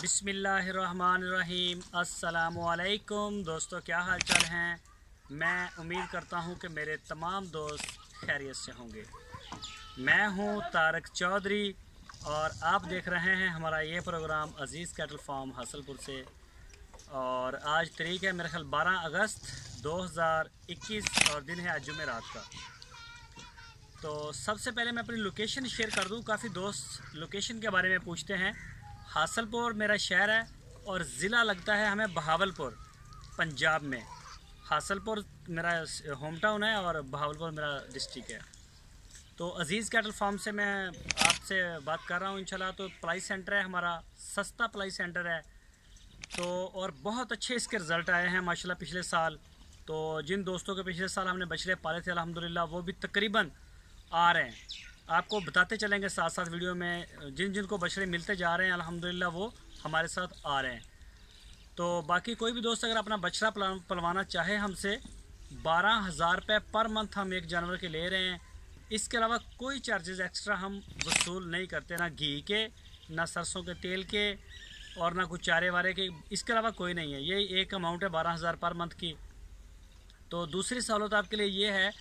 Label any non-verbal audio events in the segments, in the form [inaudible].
बिसमीम् अल्लाम दोस्तों क्या हाल चाल हैं मैं उम्मीद करता हूं कि मेरे तमाम दोस्त खैरियत से होंगे मैं हूं तारक चौधरी और आप देख रहे हैं हमारा ये program Aziz cattle farm Hasalpur से और आज तरीक है मेरे ख्याल बारह अगस्त 2021 और दिन है आज जुमे रात का तो सबसे पहले मैं अपनी लोकेशन शेयर कर दूँ काफ़ी दोस्त लोकेशन के बारे में पूछते हैं हासलपुर मेरा शहर है और ज़िला लगता है हमें बहावलपुर पंजाब में हासलपुर मेरा होम टाउन है और बहावलपुर मेरा डिस्ट्रिक्ट है तो अज़ीज़ कैटल फार्म से मैं आपसे बात कर रहा हूँ इंशाल्लाह तो प्लाई सेंटर है हमारा सस्ता प्लाई सेंटर है तो और बहुत अच्छे इसके रिज़ल्ट आए हैं माशाल्लाह पिछले साल तो जिन दोस्तों के पिछले साल हमने बछड़े पाले थे अलहमदिल्ला वो भी तकरीबन आ रहे हैं आपको बताते चलेंगे साथ साथ वीडियो में जिन जिन को बछड़े मिलते जा रहे हैं अल्हम्दुलिल्लाह वो हमारे साथ आ रहे हैं तो बाकी कोई भी दोस्त अगर अपना बछड़ा पलवाना चाहे हमसे बारह हज़ार रुपये पर मंथ हम एक जानवर के ले रहे हैं इसके अलावा कोई चार्जेस एक्स्ट्रा हम वसूल नहीं करते ना घी के ना सरसों के तेल के और ना कुछ चारे वारे के इसके अलावा कोई नहीं है ये एक अमाउंट है बारह हज़ार पर मंथ की तो दूसरी सहूलत आपके लिए ये है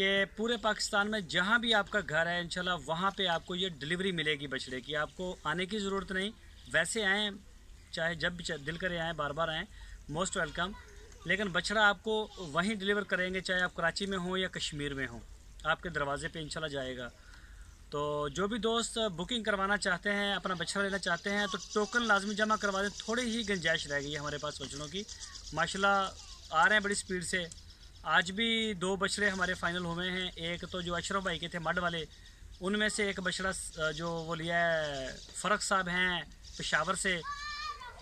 कि पूरे पाकिस्तान में जहाँ भी आपका घर है इनशाला वहाँ पर आपको ये डिलीवरी मिलेगी बछड़े की आपको आने की ज़रूरत नहीं वैसे आएँ चाहे जब भी दिल करें आएँ बार बार आएँ मोस्ट वेलकम लेकिन बछड़ा आपको वहीं डिलीवर करेंगे चाहे आप कराची में हों या कश्मीर में हों आपके दरवाजे पे इंशाल्लाह जाएगा तो जो भी दोस्त बुकिंग करवाना चाहते हैं अपना बछड़ा लेना चाहते हैं तो टोकन लाजमी जमा करवा दें थोड़ी ही गंजाइश रहेगी हमारे पास सोचनों की माशाल्लाह आ रहे हैं बड़ी स्पीड से आज भी दो बछड़े हमारे फाइनल हुए हैं एक तो जो अशरफ भाई के थे मड वाले उनमें से एक बछड़ा जो वो लिया है फ़रक साहब हैं पेशावर से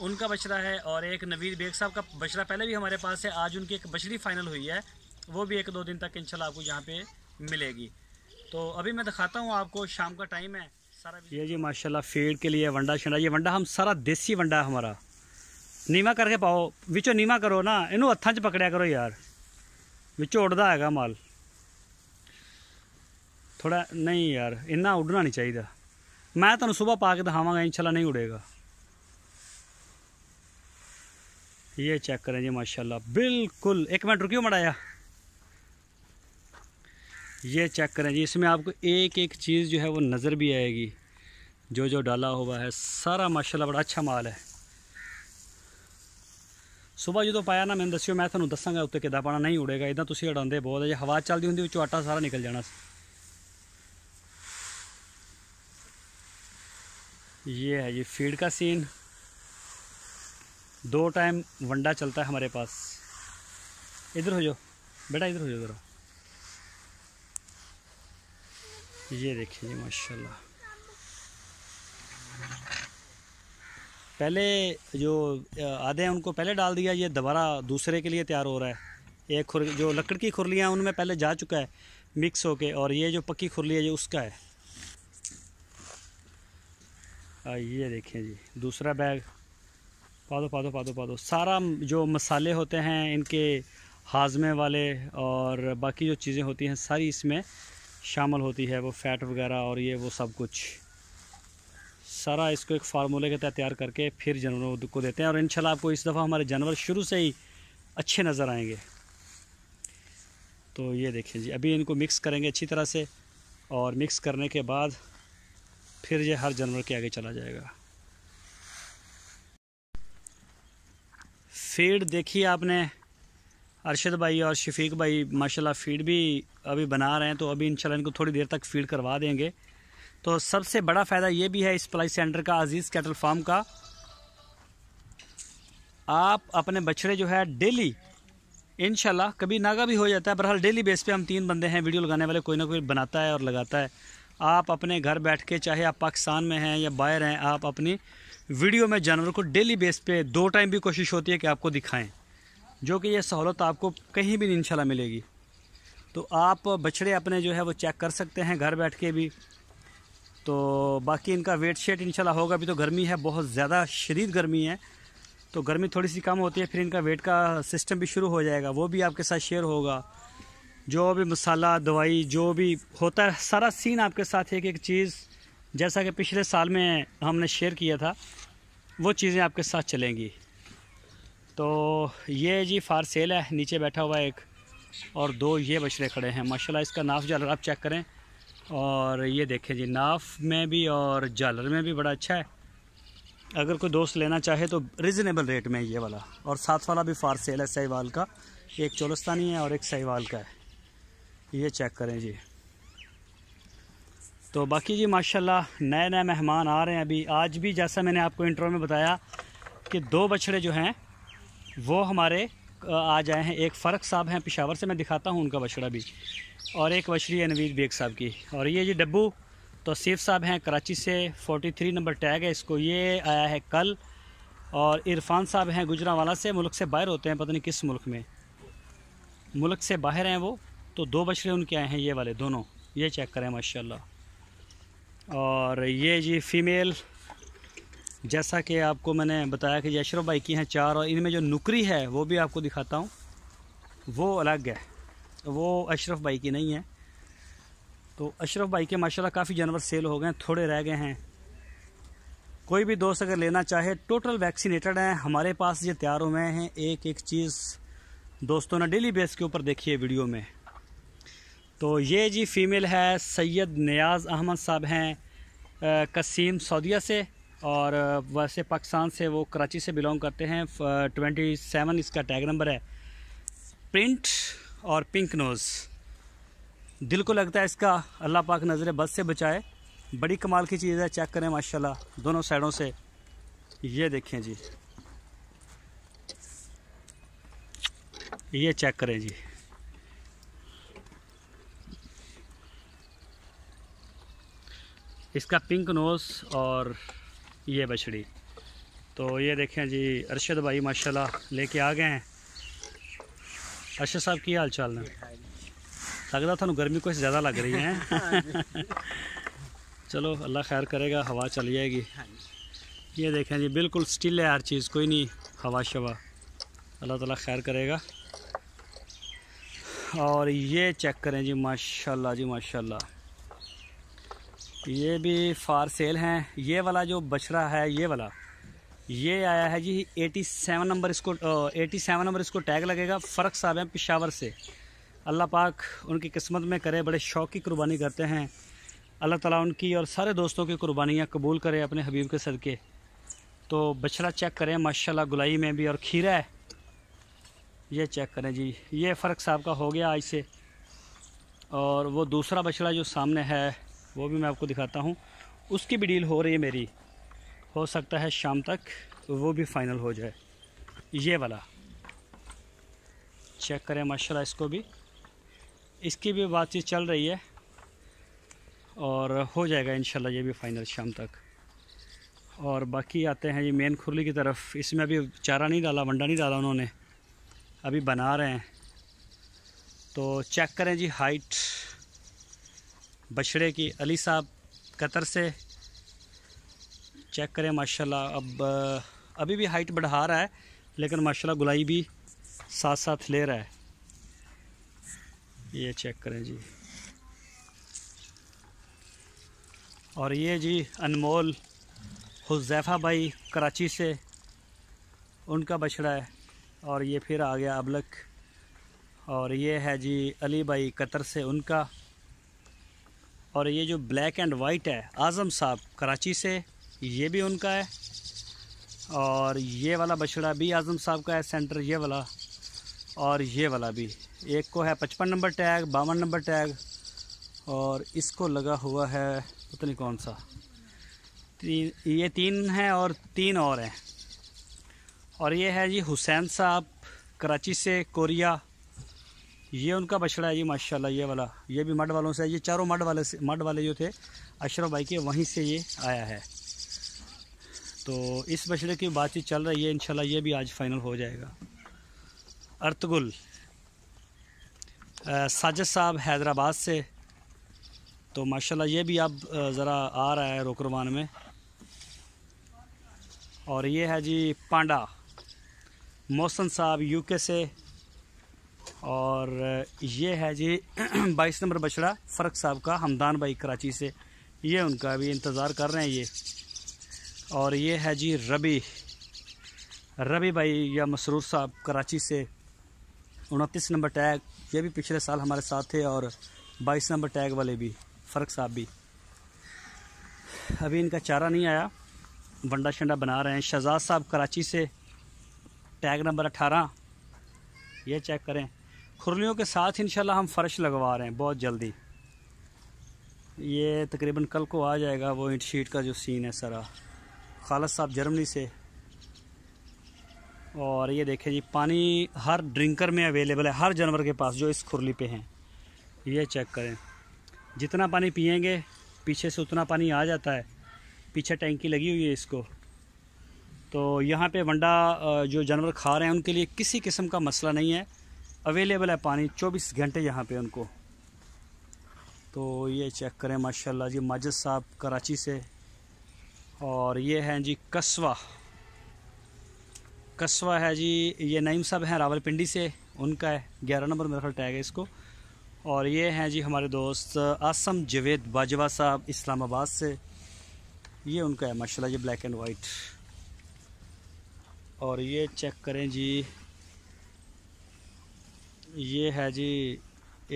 उनका बछड़ा है और एक नवीद बेग साहब का बछड़ा पहले भी हमारे पास है आज उनकी एक बछड़ी फ़ाइनल हुई है वो भी एक दो दिन तक इनशाला आपको यहाँ पे मिलेगी तो अभी मैं दिखाता हूँ आपको शाम का टाइम है सारा ये जी माशाल्लाह फेड के लिए वंडा शंडा ये वंडा हम सारा देसी वंडा है हमारा नीमा करके पाओ बिचो नीमा करो ना इनू हथा पकड़िया करो यार ਵਿੱਚੋਂ है माल थोड़ा नहीं यार इन्ना उडना नहीं चाहिए मैं ਮੈਂ सुबह पा के ਕੇ ਦਿਖਾਵਾਂਗਾ नहीं उड़ेगा ये चेक करें जी माशाला बिल्कुल एक मिनट रुकियो मड़ाया ये चेक करें जी इसमें आपको एक एक चीज़ जो है वो नज़र भी आएगी जो जो डाला हुआ है सारा माशाल्लाह बड़ा अच्छा माल है सुबह जो तो पाया ना मैं दस्यो मैं थोड़ा दसागा उत्तर किदा पाना नहीं उड़ेगा इदा तुम उड़ाते बहुत जो हवा चलती होंगी उच्चों आटा सारा निकल जाना ये है जी फीड का सीन दो टाइम वंडा चलता है हमारे पास इधर हो जाओ बेटा इधर हो जाओ इधर ये देखिए जी माशाल्लाह पहले जो आधे हैं उनको पहले डाल दिया ये दोबारा दूसरे के लिए तैयार हो रहा है एक खुर जो लकड़ की खुरलियाँ हैं उनमें पहले जा चुका है मिक्स होके और ये जो पक्की खुरली है ये उसका है ये देखें जी दूसरा बैग पादो पादो पादो पादो सारा जो मसाले होते हैं इनके हाजमे वाले और बाकी जो चीज़ें होती हैं सारी इसमें शामिल होती है वो फैट वगैरह और ये वो सब कुछ सारा इसको एक फार्मूले के तहत तैयार करके फिर जानवरों को देते हैं और इन आपको इस दफ़ा हमारे जानवर शुरू से ही अच्छे नज़र आएंगे तो ये देखें जी अभी इनको मिक्स करेंगे अच्छी तरह से और मिक्स करने के बाद फिर ये हर जानवर के आगे चला जाएगा फीड देखी आपने अरशद भाई और शफीक भाई माशाल्लाह फीड भी अभी बना रहे हैं तो अभी इंशाल्लाह इनको थोड़ी देर तक फीड करवा देंगे तो सबसे बड़ा फ़ायदा ये भी है इस प्लाई सेंटर का अजीज़ कैटल फार्म का आप अपने बछड़े जो है डेली इन कभी नागा भी हो जाता है बहरहाल डेली बेस पे हम तीन बंदे हैं वीडियो लगाने वाले कोई ना कोई बनाता है और लगाता है आप अपने घर बैठ के चाहे आप पाकिस्तान में हैं या बाहर हैं आप अपनी वीडियो में जानवर को डेली बेस पे दो टाइम भी कोशिश होती है कि आपको दिखाएं जो कि यह सहूलत आपको कहीं भी इन मिलेगी तो आप बछड़े अपने जो है वो चेक कर सकते हैं घर बैठ के भी तो बाकी इनका वेट शेट इनशाला होगा अभी तो गर्मी है बहुत ज़्यादा शदीद गर्मी है तो गर्मी थोड़ी सी कम होती है फिर इनका वेट का सिस्टम भी शुरू हो जाएगा वो भी आपके साथ शेयर होगा जो भी मसाला दवाई जो भी होता है सारा सीन आपके साथ एक एक चीज़ जैसा कि पिछले साल में हमने शेयर किया था वो चीज़ें आपके साथ चलेंगी तो ये जी फार सेल है नीचे बैठा हुआ एक और दो ये बछड़े खड़े हैं माशाल्लाह इसका नाफ जल आप चेक करें और ये देखें जी नाफ में भी और जालर में भी बड़ा अच्छा है अगर कोई दोस्त लेना चाहे तो रिजनेबल रेट में ये वाला और साथ वाला भी फार सेल है सहीवाल का एक चोलस्तानी है और एक सहीवाल का है ये चेक करें जी तो बाकी जी माशाल्लाह नए नए मेहमान आ रहे हैं अभी आज भी जैसा मैंने आपको इंटरव्यू में बताया कि दो बछड़े जो हैं वो हमारे आ जाए हैं एक फ़र्क साहब हैं पिशावर से मैं दिखाता हूँ उनका बछड़ा भी और एक बछड़ी है नवीद बेग साहब की और ये जी डब्बू तोसीफ़ साहब हैं कराची से 43 नंबर टैग है इसको ये आया है कल और इरफान साहब हैं गुजरावाला से मुल्क से बाहर होते हैं पता नहीं किस मुल्क में मुल्क से बाहर हैं वो तो दो बछड़े उनके आए हैं ये वाले दोनों ये चेक करें माशा और ये जी फीमेल जैसा कि आपको मैंने बताया कि यशरफ भाई की हैं चार और इनमें जो नुकरी है वो भी आपको दिखाता हूँ वो अलग है वो अशरफ भाई की नहीं है तो अशरफ भाई के माशाल्लाह काफ़ी जानवर सेल हो गए हैं थोड़े रह गए हैं कोई भी दोस्त अगर लेना चाहे टोटल वैक्सीनेटेड हैं हमारे पास ये तैयार हुए हैं एक एक चीज़ दोस्तों ने डेली बेस के ऊपर देखी है वीडियो में तो ये जी फीमेल है सैयद नियाज़ अहमद साहब हैं कसीम सऊदिया से और वैसे पाकिस्तान से वो कराची से बिलोंग करते हैं ट्वेंटी सेवन इसका टैग नंबर है प्रिंट और पिंक नोज़ दिल को लगता है इसका अल्लाह पाक नज़र बद से बचाए बड़ी कमाल की चीज़ है चेक करें माशाल्लाह दोनों साइडों से ये देखें जी ये चेक करें जी इसका पिंक नोज़ और ये बछड़ी तो ये देखें जी अरशद भाई माशाल्लाह लेके आ गए हैं अरशद साहब की हाल चाल ने लगता थानू गर्मी कुछ ज़्यादा लग रही है हाँ चलो अल्लाह खैर करेगा हवा चली जाएगी ये देखें जी बिल्कुल स्टिल है हर चीज़ कोई नहीं हवा शवा अल्लाह ताला खैर करेगा और ये चेक करें जी माशाल्लाह जी माशाल्लाह ये भी फार सेल हैं ये वाला जो बछड़ा है ये वाला ये आया है जी 87 नंबर इसको एटी सेवन नंबर इसको टैग लगेगा फ़र्क साहब हैं पिशावर से अल्लाह पाक उनकी किस्मत में करे बड़े शौक़ की कुर्बानी करते हैं अल्लाह ताला उनकी और सारे दोस्तों की कुर्बानियाँ कबूल करे अपने हबीब के सद के तो बछड़ा चेक करें माशाल्लाह गुलाई में भी और खीरा है ये चेक करें जी ये फ़र्क साहब का हो गया आज से और वो दूसरा बछड़ा जो सामने है वो भी मैं आपको दिखाता हूँ उसकी भी डील हो रही है मेरी हो सकता है शाम तक वो भी फाइनल हो जाए ये वाला चेक करें माशाल्लाह इसको भी इसकी भी बातचीत चल रही है और हो जाएगा इन ये भी फाइनल शाम तक और बाकी आते हैं ये मेन खुरली की तरफ इसमें अभी चारा नहीं डाला वंडा नहीं डाला उन्होंने अभी बना रहे हैं तो चेक करें जी हाइट बछड़े की अली साहब कतर से चेक करें माशाल्लाह अब अभी भी हाइट बढ़ा रहा है लेकिन माशाल्लाह गुलाई भी साथ साथ ले रहा है ये चेक करें जी और ये जी अनमोल हुजैफ़ा भाई कराची से उनका बछड़ा है और ये फिर आ गया अबलक और ये है जी अली भाई कतर से उनका और ये जो ब्लैक एंड वाइट है आज़म साहब कराची से ये भी उनका है और ये वाला बछड़ा भी आज़म साहब का है सेंटर ये वाला और ये वाला भी एक को है पचपन नंबर टैग बावन नंबर टैग और इसको लगा हुआ है पता नहीं कौन सा तीन ये तीन हैं और तीन और हैं और ये है जी हुसैन साहब कराची से कोरिया ये उनका बछड़ा है ये माशाल्लाह ये वाला ये भी मड वालों से है ये चारों मड वाले से मड वाले जो थे अशरफ भाई के वहीं से ये आया है तो इस बछड़े की बातचीत चल रही है इनशाला ये भी आज फाइनल हो जाएगा अर्तगुल साजिद साहब हैदराबाद से तो माशाल्लाह ये भी अब ज़रा आ रहा है रोकरवान में और ये है जी पांडा मोहसन साहब यूके से और ये है जी [clears throat] बाईस नंबर बछड़ा फ़र्क साहब का हमदान भाई कराची से ये उनका अभी इंतज़ार कर रहे हैं ये और ये है जी रबी रबी भाई या मसरूर साहब कराची से उनतीस नंबर टैग ये भी पिछले साल हमारे साथ थे और बाईस नंबर टैग वाले भी फ़र्क साहब भी अभी इनका चारा नहीं आया वंडा शंडा बना रहे हैं शहजाद साहब कराची से टैग नंबर अठारह ये चेक करें खुरलियों के साथ इनशाला हम फ़र्श लगवा रहे हैं बहुत जल्दी ये तकरीबन कल को आ जाएगा वो इंट शीट का जो सीन है सारा खालस साहब जर्मनी से और ये देखें जी पानी हर ड्रिंकर में अवेलेबल है हर जानवर के पास जो इस खुरली पे हैं ये चेक करें जितना पानी पियेंगे पीछे से उतना पानी आ जाता है पीछे टैंकी लगी हुई है इसको तो यहाँ पे वंडा जो जानवर खा रहे हैं उनके लिए किसी किस्म का मसला नहीं है अवेलेबल है पानी 24 घंटे यहाँ पे उनको तो ये चेक करें माशाल्लाह जी माजद साहब कराची से और ये हैं जी कस्वा कस्वा है जी ये नईम साहब हैं रावलपिंडी से उनका है ग्यारह नंबर मेरा ख्याल टैग है इसको और ये हैं जी हमारे दोस्त आसम जवेद बाजवा साहब इस्लामाबाद से ये उनका है माशाल्लाह ये ब्लैक एंड वाइट और ये चेक करें जी ये है जी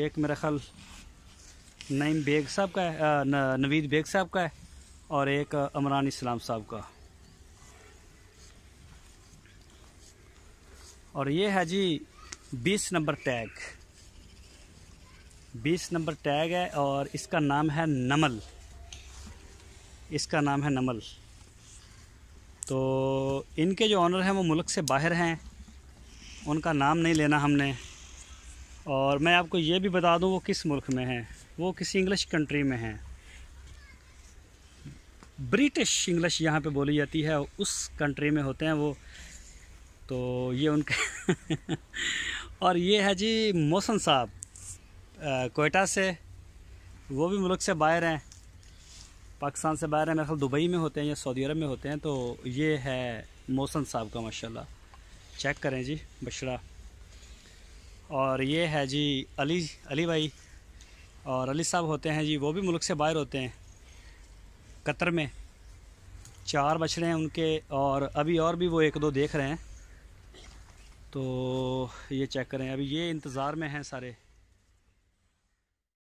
एक मेरा ख्याल नईम बेग साहब का है नवीद बेग साहब का है और एक अमरान इस्लाम साहब का और ये है जी बीस नंबर टैग बीस नंबर टैग है और इसका नाम है नमल इसका नाम है नमल तो इनके जो ऑनर हैं वो मुल्क से बाहर हैं उनका नाम नहीं लेना हमने और मैं आपको ये भी बता दूं वो किस मुल्क में हैं वो किसी इंग्लिश कंट्री में हैं ब्रिटिश इंग्लिश यहाँ पे बोली जाती है उस कंट्री में होते हैं वो तो ये उनके [laughs] और ये है जी मोसन साहब कोयटा से वो भी मुल्क से बाहर हैं पाकिस्तान से बाहर है मेरे ख्याल दुबई में होते हैं या सऊदी अरब में होते हैं तो ये है मौसम साहब का माशाल्लाह चेक करें जी बछड़ा और ये है जी अली अली भाई और अली साहब होते हैं जी वो भी मुल्क से बाहर होते हैं कतर में चार बछड़े हैं उनके और अभी और भी वो एक दो देख रहे हैं तो ये चेक करें अभी ये इंतज़ार में हैं सारे